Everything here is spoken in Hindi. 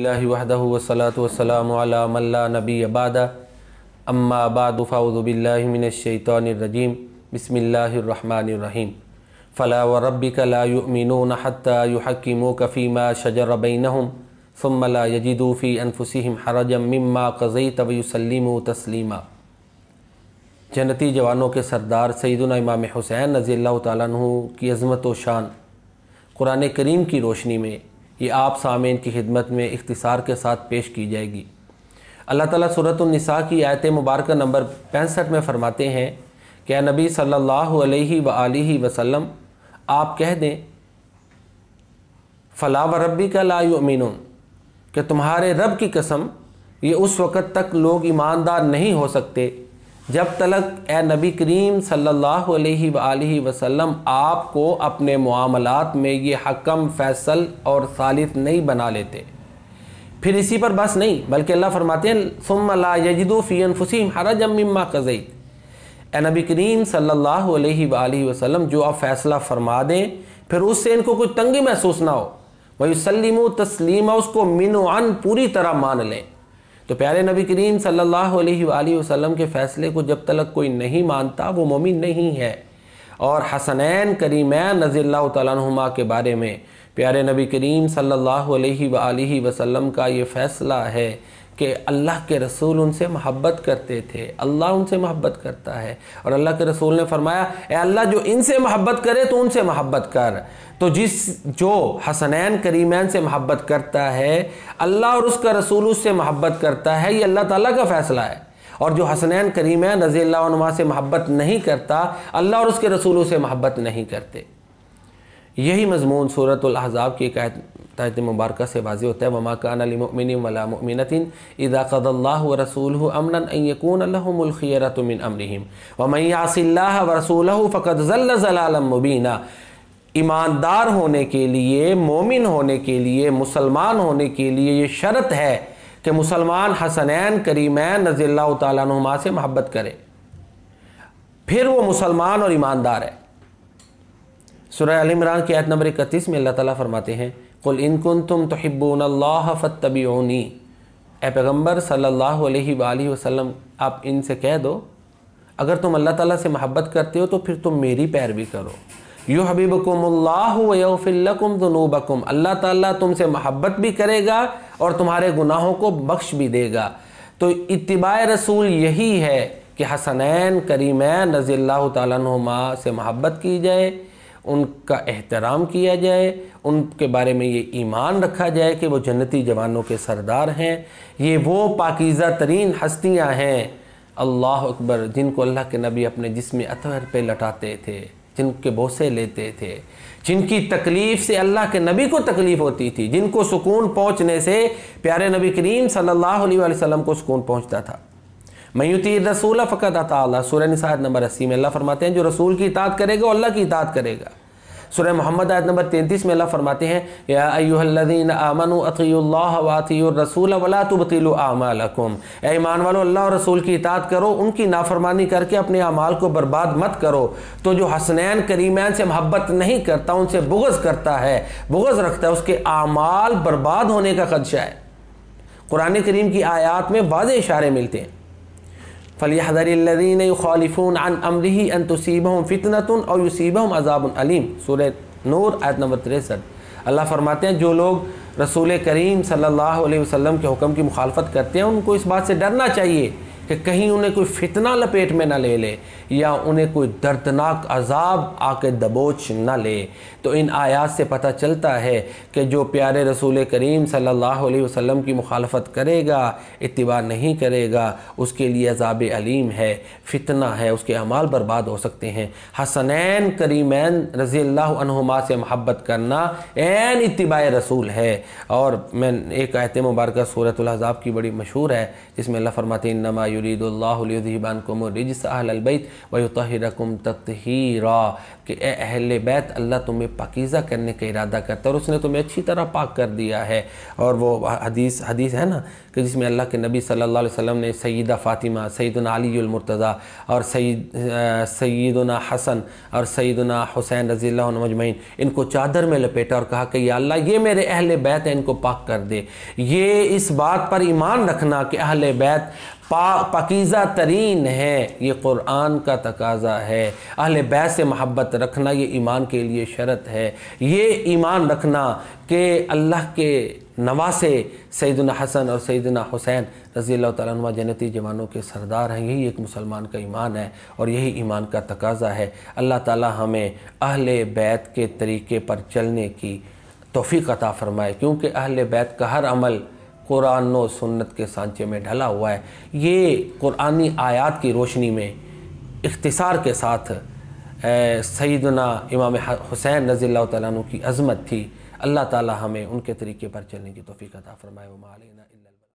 वहदह वसलात वसलाम मल्ला नबी अबादा अम्मा अबादफ़ाउज़बिल्लिमिनशैतरजीम बसमीम फ़ला व रबिक लामिन हत्तायुहकीम कफ़ीमा शजर बैनहम फ़म्मला यजीदूफ़ी अनफुसम हरजम मम्मा कज़ई तबसलीम तस्लीमा जन्नती जवानों के सरदार सईदना इमाम हुसैन रज़ी अल्लाह तु की अज़मत व शान कुरान करीम की रोशनी में ये आप सामीन की खिदमत में इख्तिसार के साथ पेश की जाएगी अल्लाह ताला सूरतनिसा की आयत मुबारक नंबर पैंसठ में फ़रमाते हैं क्या नबी सल्लल्लाहु अलैहि सल्ला वसल्लम आप कह दें फ़ला व रबी का लामीन कि तुम्हारे रब की कसम ये उस वक़्त तक लोग ईमानदार नहीं हो सकते जब तलक ए नबी करीम सल्लल्लाहु अलैहि वसल्लम आपको अपने मामलत में ये हकम फैसल और सालिफ नहीं बना लेते फिर इसी पर बस नहीं बल्कि अल्लाह फरमाते हैं सुम यजिदोफ़ीन फ़ुसीम हरज जम्मा कज़ई नबी करीम सल्ला अलैहि जो आप फैसला फरमा दें फिर उससे इनको कोई तंगी महसूस ना हो वही सलीम तस्लीम उसको मिन पूरी तरह मान लें तो प्यारे नबी करीम सल्लल्लाहु अलैहि वसल्लम के फ़ैसले को जब तलक कोई नहीं मानता वो मोमिन नहीं है और हसनैन करीमैन नज़ील तुमा के बारे में प्यारे नबी करीम सल्लल्लाहु अलैहि वसल्लम का ये फ़ैसला है कि अल्लाह के रसूल उनसे मोहब्बत करते थे अल्लाह उनसे मोहब्बत करता है और अल्लाह के रसूल ने फरमाया अल्लाह जो इनसे मोहब्बत करे तो उनसे मोहब्बत कर तो जिस जो हसनैन करीमैन से मोहब्बत करता है अल्लाह और उसका रसूल उससे मोहब्बत करता है ये अल्लाह ताला का फ़ैसला है और जो हसनैन करीमैन रज़ी अल्लाह से मोहब्बत नहीं करता अल्लाह और उसके रसूलों से मोहब्बत नहीं करते यही मजमून सूरत अहज़ाब की एक तायत मुबारक से वाजी होता है ममा का अनमिन वलामिनतिन इदा कदल्ला रसूल अमन यकूनखियरतमिन अमरम वमई आसिल्ला व रसूल फ़कत जल्लमबीना ईमानदार होने के लिए मोमिन होने के लिए मुसलमान होने के लिए ये शर्त है कि मुसलमान हसनैन करीमैन रज़ील्ला तुमा से महब्बत करे फिर वो मुसलमान और ईमानदार है सुरह अलमरान की आयत नंबर इकतीस में अल्लाह ताला फरमाते हैं कुल इनकुन तुम तो हिब्बून फ़तबीनी ए पैगम्बर सल्लल्लाहु अलैहि वसल्लम आप इनसे कह दो अगर तुम अल्लाह ताला से मोहब्बत करते हो तो फिर तुम मेरी पैरवी करो यो हबीबकुम जुनूबकुम अल्लाह ताला तुमसे मोहब्बत भी करेगा और तुम्हारे गुनाहों को बख्श भी देगा तो इतबा रसूल यही है कि हसनैन करीमैन रज़ी अल्लाह से मोहब्बत की जाए उनका एहतराम किया जाए उनके बारे में ये ईमान रखा जाए कि वो जन्नती जवानों के सरदार हैं ये वो पाकिज़ा तरीन हस्तियाँ हैं अल्लाह अकबर जिनको अल्लाह के नबी अपने जिसम अतहर पर लटाते थे जिनके बोसे लेते थे जिनकी तकलीफ़ से अल्लाह के नबी को तकलीफ़ होती थी जिनको सुकून पहुँचने से प्यारे नबी करीम सल्ला वसम को सुकून पहुँचता था मयूती रसूल फ़कत अता सूर्य निसात नंबर अस्सी में अल्लाह फरमाते हैं जो रसूल की इतात करेगा अल्लाह की इतात करेगा सुर मोहम्मद आयत नंबर तैंतीस में अल्लाह फरमाते हैं या आमन अतीसरसूल वला तुबतिल आमकुम ऐमान वालो अल्लाह और रसूल की इतात करो उनकी नाफरमानी करके अपने अमाल को बर्बाद मत करो तो जो हसनैन करीमैन से मोहब्बत नहीं करता उनसे बुगज़ करता है बुगज़ रखता है उसके अमाल बर्बाद होने का खदशा है कुरान करीम की आयात में वाज इशारे मिलते हैं फ़लियादरीन खालिफून अन अमरी अन तसीबम फ़ितनतन और युसीबम अजाब अलीम सूर नूर आयत नंबर तिरसठ अल्लाह फरमाते हैं जो लोग रसूल करीम सल्लल्लाहु अलैहि के हुक्म की मुखालफत करते हैं उनको इस बात से डरना चाहिए कि कहीं उन्हें कोई फितना लपेट में ना ले ले या उन्हें कोई दर्दनाक अजाब आके दबोच ना ले तो इन आयात से पता चलता है कि जो प्यारे रसूल करीम सल्लल्लाहु अलैहि वसल्लम की मुखालफत करेगा इतबा नहीं करेगा उसके लिए अजाब अलीम है फितना है उसके अमाल बर्बाद हो सकते हैं हसनैन करीमैन रज़ी अल्लाहुमा से महब्बत करना एन इतबा रसूल है और मैं एक आयत मुबारक सूरत अजाब की बड़ी मशहूर है जिसमें अल्लाह फरमाते नमा युरीदुल्लाबान कुम रिजस अहलबैत वतरकुम ततहीरा कि अहल बैत अल्लाह तुम्हें पकीज़ा करने का इरादा करता है और उसने तुम्हें अच्छी तरह पाक कर दिया है और वो हदीस हदीस है ना कि जिसमें अल्लाह के नबी सल्लल्लाहु अलैहि वसल्लम ने सईदा फ़ातिमा सईदना अलीमरतज़ा और सईद सईदना हसन और सईदना हुसैन रज़ी मजमैन इनको चादर में लपेटा और कहा कि अल्लाह ये मेरे अहल बैत हैं इनको पाक कर दे ये इस बात पर ईमान रखना कि अहल बैत पा पाकिज़ा तरीन है ये क़ुरान का तकाजा है अहल बैस से महब्बत रखना ये ईमान के लिए शरत है ये ईमान रखना कि अल्लाह के नवासे सैदना हसन और सैदना हुसैन रज़ी तुमा जन्नती जवानों के सरदार हैं यही एक मुसलमान का ईमान है और यही ईमान का तकाजा है अल्लाह ताला हमें अहल बैत के तरीके पर चलने की तोफ़ी अता फ़रमाए क्योंकि अहल बैत का हर अमल कुरान और सुन्नत के सांचे में ढला हुआ है ये कुरानी आयात की रोशनी में इख्तसार के साथ सईदना इमाम हुसैन रज़ी तु की अज़मत थी अल्लाह ताली हमें उनके तरीके पर चलने की तोफ़ी का ताफ़रमाए